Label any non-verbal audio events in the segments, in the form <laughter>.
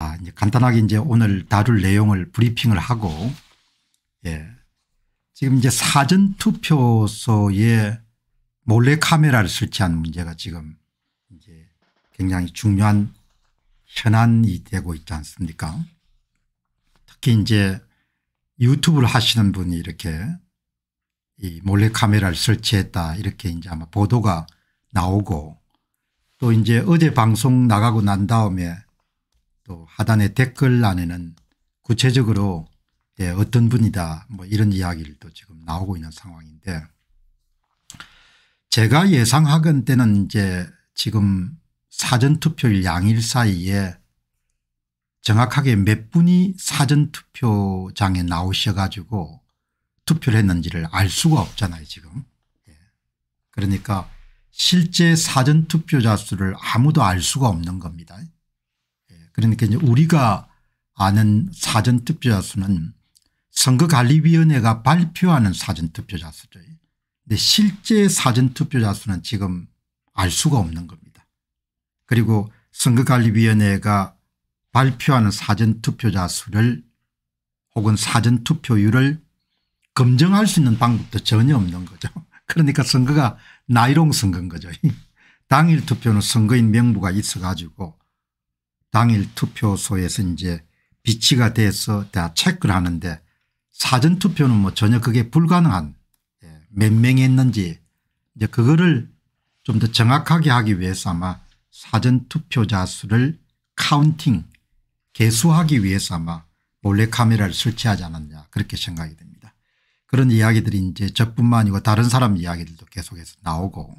아, 이제 간단하게 이제 오늘 다룰 내용을 브리핑을 하고 예. 지금 이제 사전 투표소에 몰래 카메라를 설치한 문제가 지금 이제 굉장히 중요한 현안이 되고 있지 않습니까? 특히 이제 유튜브를 하시는 분이 이렇게 이 몰래 카메라를 설치했다 이렇게 이제 아마 보도가 나오고 또 이제 어제 방송 나가고 난 다음에 또 하단의 댓글안에는 구체적으로 예, 어떤 분이다 뭐 이런 이야기를 또 지금 나오고 있는 상황인데 제가 예상하건 때는 이제 지금 사전투표일 양일 사이에 정확하게 몇 분이 사전투표장에 나오셔 가지고 투표를 했는지를 알 수가 없잖아요 지금. 예. 그러니까 실제 사전투표자 수를 아무도 알 수가 없는 겁니다. 그러니까 이제 우리가 아는 사전투표자 수는 선거관리위원회가 발표하는 사전투표자 수죠. 근데 실제 사전투표자 수는 지금 알 수가 없는 겁니다. 그리고 선거관리위원회가 발표하는 사전투표자 수를 혹은 사전투표율을 검증할 수 있는 방법도 전혀 없는 거죠. <laughs> 그러니까 선거가 나이롱 선거인 거죠. <laughs> 당일 투표는 선거인 명부가 있어 가지고 당일 투표소에서 이제 비치가 돼서 다 체크를 하는데 사전투표는 뭐 전혀 그게 불가능한 예, 몇 명이 했는지 이제 그거를 좀 더 정확하게 하기 위해서 아마 사전투표자 수를 카운팅 개수하기 위해서 아마 몰래카메라를 설치하지 않았냐 그렇게 생각이 됩니다. 그런 이야기들이 이제 저뿐만 아니고 다른 사람 이야기들도 계속해서 나오고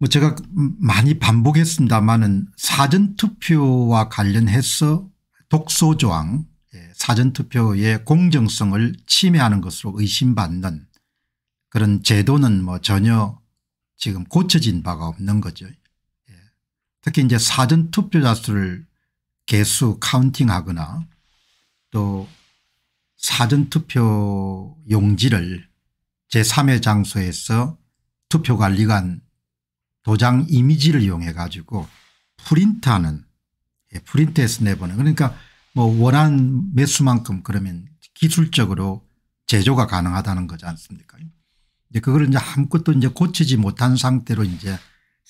뭐 제가 많이 반복했습니다만은 사전투표와 관련해서 독소조항 예, 사전투표의 공정성을 침해하는 것으로 의심받는 그런 제도는 뭐 전혀 지금 고쳐진 바가 없는 거죠. 예. 특히 이제 사전투표자 수를 개수 카운팅하거나 또 사전투표 용지를 제3의 장소에서 투표관리관 도장 이미지를 이용해 가지고 프린트하는 예, 프린트해서 내보는 내 그러니까 뭐 원한 매수만큼 그러면 기술적으로 제조가 가능하다는 거지 않습니까 이제 그걸 이제 아무것도 이제 고치지 못한 상태로 이제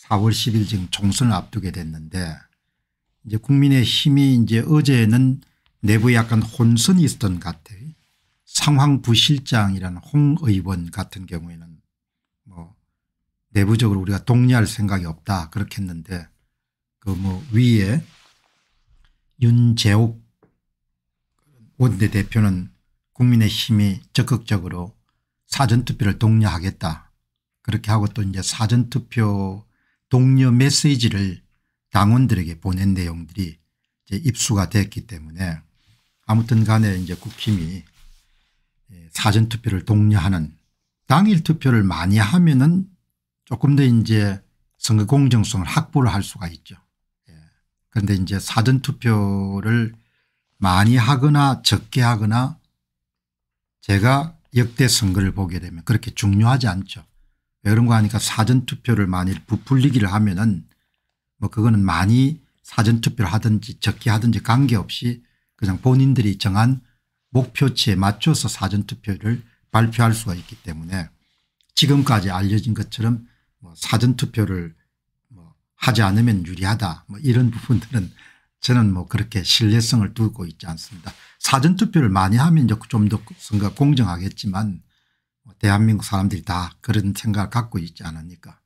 4월 10일 지금 총선을 앞두게 됐는데 이제 국민의 힘이 이제 어제는 내부에 약간 혼선이 있었던 것 같아요. 상황부실장이라는 홍 의원 같은 경우에는 내부적으로 우리가 독려할 생각이 없다 그렇게 했는데 그 뭐 위에 윤재옥 원내대표는 국민의힘이 적극적으로 사전투표를 독려하겠다 그렇게 하고 또 이제 사전투표 독려 메시지를 당원들에게 보낸 내용들이 이제 입수가 됐기 때문에 아무튼 간에 이제 국힘이 예, 사전투표를 독려하는 당일 투표를 많이 하면은 조금 더 이제 선거 공정성을 확보를 할 수가 있죠. 예. 그런데 이제 사전투표를 많이 하거나 적게 하거나 제가 역대 선거를 보게 되면 그렇게 중요하지 않죠. 왜 그런 거 하니까 사전투표를 많이 부풀리기를 하면은 뭐 그거는 많이 사전투표를 하든지 적게 하든지 관계없이 그냥 본인들이 정한 목표치에 맞춰서 사전투표를 발표할 수가 있기 때문에 지금까지 알려진 것처럼 뭐 사전투표를 뭐 하지 않으면 유리하다 뭐 이런 <laughs> 부분들은 저는 뭐 그렇게 신뢰성을 두고 있지 않습니다. 사전투표를 많이 하면 좀더 선거 공정하겠지만 뭐 대한민국 사람들이 다 그런 생각을 갖고 있지 않으니까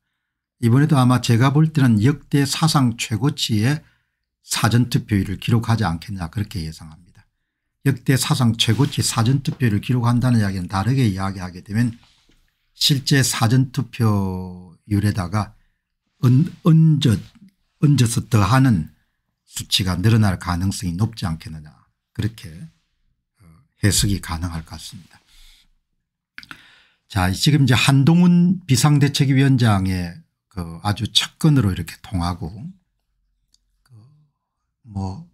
이번에도 아마 제가 볼 때는 역대 사상 최고치의 사전투표율을 기록하지 않겠냐 그렇게 예상합니다. 역대 사상 최고치 사전투표율을 기록한다는 이야기는 다르게 이야기하게 되면 실제 사전투표율에다가 얹 은젓, 은서 더하는 수치가 늘어날 가능성이 높지 않겠느냐 그렇게 어, 해석이 가능할 것 같습니다. 자 지금 이제 한동훈 비상대책위원장의 그 아주 측근으로 이렇게 통하고 그 뭐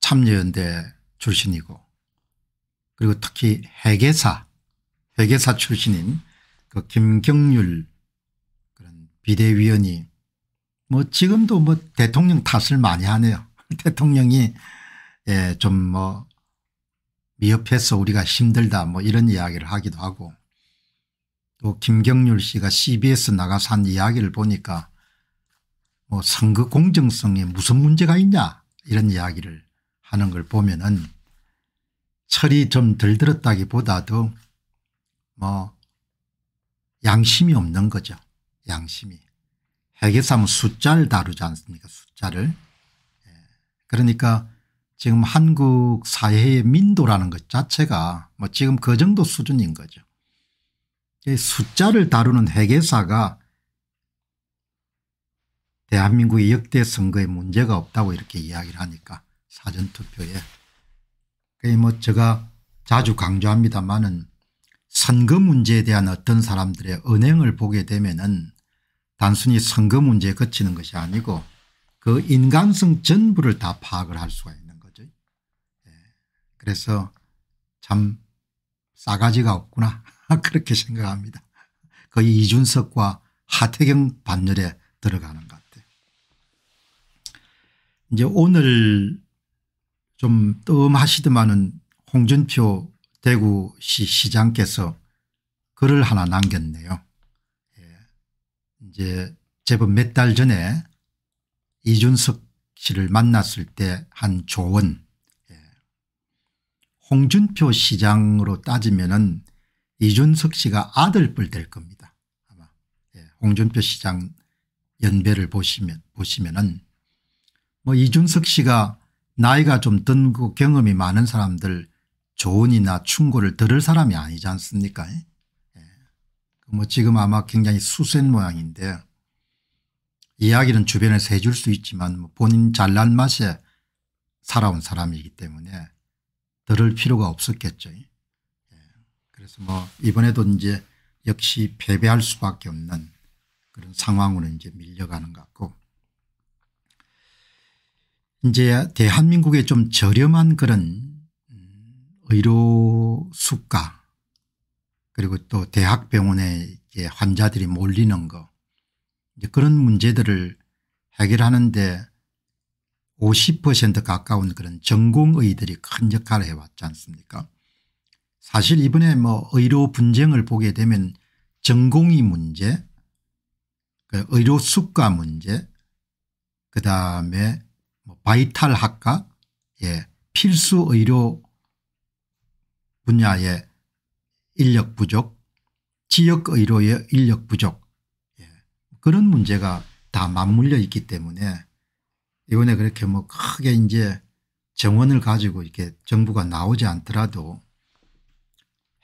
참여연대 출신이고 그리고 특히 회계사 회계사 출신인 그 김경률 그런 비대위원이 뭐 지금도 뭐 대통령 탓을 많이 하네요. <laughs> 대통령이 예, 좀뭐 미흡해서 우리가 힘들다 뭐 이런 이야기를 하기도 하고 또 김경률 씨가 cbs 나가서 한 이야기를 보니까 뭐 선거 공정성에 무슨 문제가 있냐 이런 이야기를 하는 걸 보면은 철이 좀 덜 들었다기보다도 뭐 양심이 없는 거죠. 양심이. 회계사무 숫자를 다루지 않습니까 숫자를. 예. 그러니까 지금 한국 사회의 민도라는 것 자체가 뭐 지금 그 정도 수준인 거죠. 숫자를 다루는 회계사가 대한민국의 역대 선거에 문제가 없다고 이렇게 이야기를 하니까 사전투표에. 그뭐 제가 자주 강조합니다만은 선거 문제에 대한 어떤 사람들의 은행을 보게 되면 은 단순히 선거 문제에 그치는 것이 아니고 그 인간성 전부를 다 파악을 할 수가 있는 거죠. 예. 그래서 참 싸가지가 없구나 <laughs> 그렇게 생각합니다. 거의 이준석과 하태경 반열에 들어가는 것 같아요. 이제 오늘 좀 뜸하시더만은 홍준표 대구시 시장께서 글을 하나 남겼네요. 예. 이제 제법 몇 달 전에 이준석 씨를 만났을 때 한 조언 예. 홍준표 시장으로 따지면은 이준석 씨가 아들뻘 될 겁니다. 아마 예. 홍준표 시장 연배를 보시면 보시면은 뭐 이준석 씨가 나이가 좀 든고 그 경험이 많은 사람들 조언이나 충고를 들을 사람이 아니지 않습니까 예. 그 뭐 지금 아마 굉장히 수센 모양인데 이야기는 주변에서 해줄 수 있지만 뭐 본인 잘난 맛에 살아온 사람이기 때문에 들을 필요가 없었겠죠. 예. 그래서 뭐 이번에도 이제 역시 패배할 수밖에 없는 그런 상황으로 이제 밀려가는 것 같고 이제 대한민국의 좀 저렴한 그런 의료 수가 그리고 또 대학병원에 환자들이 몰리는 것 그런 문제들을 해결하는데 50% 가까운 그런 전공의들이 큰 역할을 해왔지 않습니까 사실 이번에 뭐 의료 분쟁을 보게 되면 전공의 문제 그 의료 수가 문제 그다음에 뭐 바이탈 학과 예 필수 의료 분야의 인력 부족 지역의료의 인력 부족 예. 그런 문제가 다 맞물려 있기 때문에 이번에 그렇게 뭐 크게 이제 정원을 가지고 이렇게 정부가 나오지 않더라도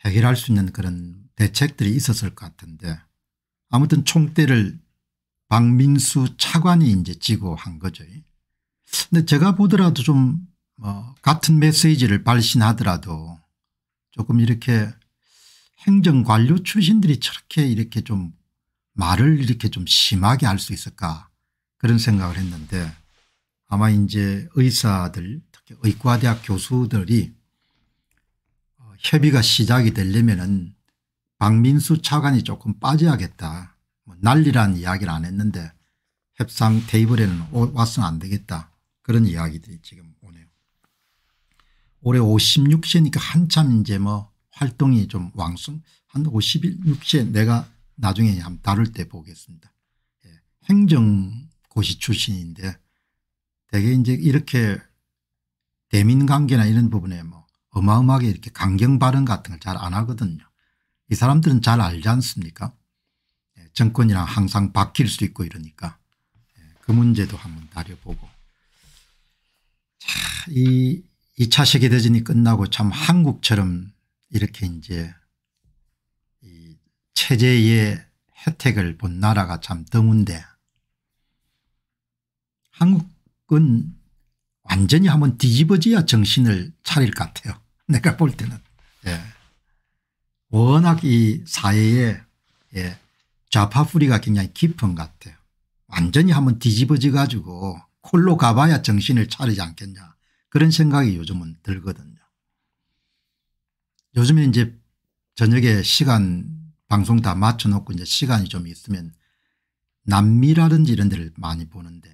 해결할 수 있는 그런 대책들이 있었을 것 같은데 아무튼 총대를 박민수 차관이 이제 지고 한 거죠. 근데 제가 보더라도 좀뭐 같은 메시지를 발신하더라도 조금 이렇게 행정관료 출신들이 저렇게 이렇게 좀 말을 이렇게 좀 심하게 할 수 있을까 그런 생각을 했는데 아마 이제 의사들 특히 의과대학 교수들이 협의가 시작이 되려면은 박민수 차관이 조금 빠져야겠다. 뭐난리라는 이야기를 안 했는데 협상 테이블에는 왔으면 안 되겠다. 그런 이야기들이 지금 올해 56세니까 한참 이제 뭐 활동이 좀 왕성 한 56세 1 내가 나중에 한번 다룰 때 보겠습니다. 예. 행정고시 출신인데 대개 이제 이렇게 대민관계나 이런 부분에 뭐 어마어마하게 이렇게 강경 발언 같은 걸 잘 안 하거든요. 이 사람들은 잘 알지 않습니까 예. 정권이랑 항상 바뀔 수 있고 이러니까 예. 그 문제도 한번 다려보고 자, 이 2차 세계대전이 끝나고 참 한국처럼 이렇게 이제 이 체제의 혜택을 본 나라가 참 드문데 한국은 완전히 한번 뒤집어져야 정신을 차릴 것 같아요. <laughs> 내가 볼 때는. 예. 워낙 이 사회에 예. 좌파풀이가 굉장히 깊은 것 같아요. 완전히 한번 뒤집어져 가지고 콜로 가봐야 정신을 차리지 않겠냐. 그런 생각이 요즘은 들거든요. 요즘에 이제 저녁에 시간 방송 다 맞춰놓고 이제 시간이 좀 있으면 남미라든지 이런 데를 많이 보는데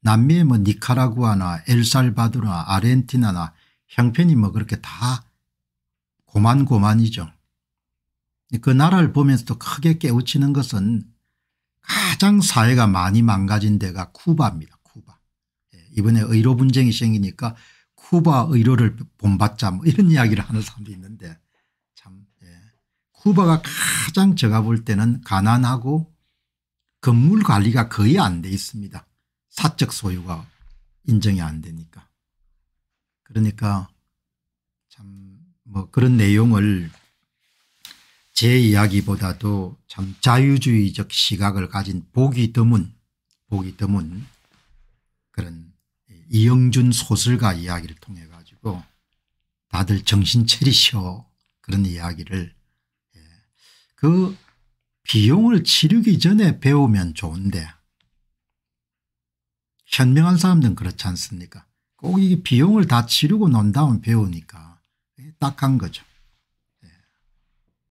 남미의 뭐 니카라구아나 엘살바도나 아르헨티나나 형편이 뭐 그렇게 다 고만고만이죠. 그 나라를 보면서도 크게 깨우치는 것은 가장 사회가 많이 망가진 데가 쿠바입니다. 이번에 의료 분쟁이 생기니까 쿠바 의료를 본받자 뭐 이런 <laughs> 이야기를 하는 사람도 있는데 참 예. 쿠바가 가장 제가 볼 때는 가난하고 건물 관리가 거의 안 돼 있습니다. 사적 소유가 인정이 안 되니까. 그러니까 참 뭐 그런 내용을 제 이야기보다도 참 자유주의적 시각을 가진 보기 드문 보기 드문 그런 이영준 소설가 이야기를 통해 가지고 다들 정신 차리시오 그런 이야기를 예. 그 비용을 치르기 전에 배우면 좋은데 현명한 사람들은 그렇지 않습니까 꼭 이게 비용을 다 치르고 논 다음 배우니까 딱 한 거죠.